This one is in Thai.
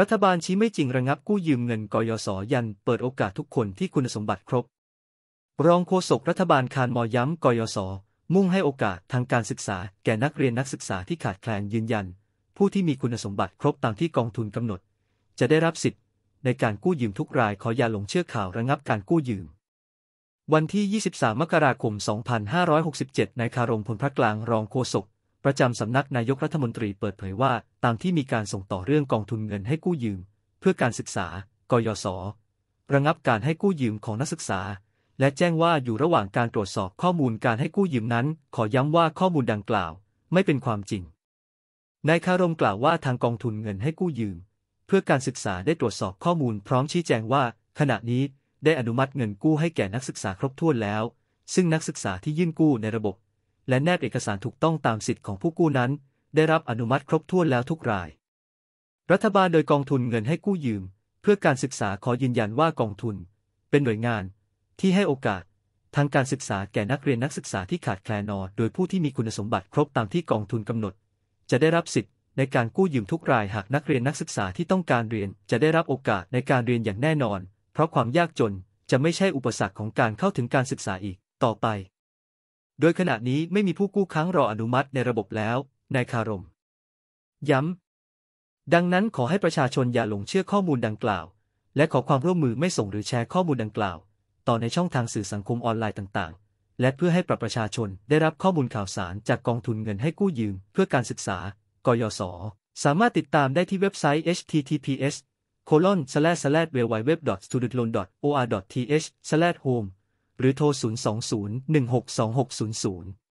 รัฐบาลชี้ไม่จริงระงับกู้ยืมเงินกยศยันเปิดโอกาสทุกคนที่คุณสมบัติครบ รองโฆษกรัฐบาลคานมอย้ำกยศมุ่งให้โอกาสทางการศึกษาแก่นักเรียนนักศึกษาที่ขาดแคลนยืนยัน ผู้ที่มีคุณสมบัติครบตามที่กองทุนกำหนด จะได้รับสิทธิ์ในการกู้ยืมทุกรายขออย่าหลงเชื่อข่าวระงับการกู้ยืม วันที่23มกราคม2567นายคารมพลพระกลางรองโฆษกประจำสำนัก นายกรัฐมนตรีเปิดเผยว่า ตามที่มีการส่งต่อเรื่องกองทุนเงินให้กู้ยืม เพื่อการศึกษา กยศ ระงับการให้กู้ยืมของนักศึกษา และแจ้งว่าอยู่ระหว่างการตรวจสอบข้อมูลการให้กู้ยืมนั้น ขอย้ำว่าข้อมูลดังกล่าวไม่เป็นความจริง นายคารมกล่าวว่าทางกองทุนเงินให้กู้ยืม เพื่อการศึกษาได้ตรวจสอบข้อมูล พร้อมชี้แจงว่า ขณะนี้ได้อนุมัติเงินกู้ให้แก่นักศึกษาครบถ้วนแล้ว ซึ่งนักศึกษาที่ยื่นกู้ในระบบและแนบเอกสารถูกต้องตามสิทธิของผู้กู้นั้น ได้รับอนุมัติครบถ้วนแล้วทุกราย รัฐบาลโดยกองทุนเงินให้กู้ยืม เพื่อการศึกษาขอยืนยันว่ากองทุน เป็นหน่วยงานที่ให้โอกาสทางการศึกษาแก่นักเรียนนักศึกษาที่ขาดแคลนนอโดยผู้ที่มีคุณสมบัติครบตามที่กองทุนกำหนด จะได้รับสิทธิ์ในการกู้ยืมทุกรายหากนักเรียนนักศึกษาที่ต้องการเรียน จะได้รับโอกาสในการเรียนอย่างแน่นอน เพราะความยากจนจะไม่ใช่อุปสรรคของการเข้าถึงการศึกษาอีกต่อไปโดยขณะนี้ไม่มีผู้กู้ค้างรออนุมัติในระบบแล้ว นายคารม ย้ำ ดังนั้นขอให้ประชาชนอย่าหลงเชื่อข้อมูลดังกล่าว และขอความร่วมมือไม่ส่งหรือแชร์ข้อมูลดังกล่าว ต่อในช่องทางสื่อสังคมออนไลน์ต่างๆ และเพื่อให้ประประชาชนได้รับข้อมูลข่าวสารจากกองทุนเงินให้กู้ยืม เพื่อการศึกษา กยศสามารถติดตามได้ที่เว็บไซต์ https colon slash slash w w w s t u d e n t l o a n o r t h home หรือโทร020 162 600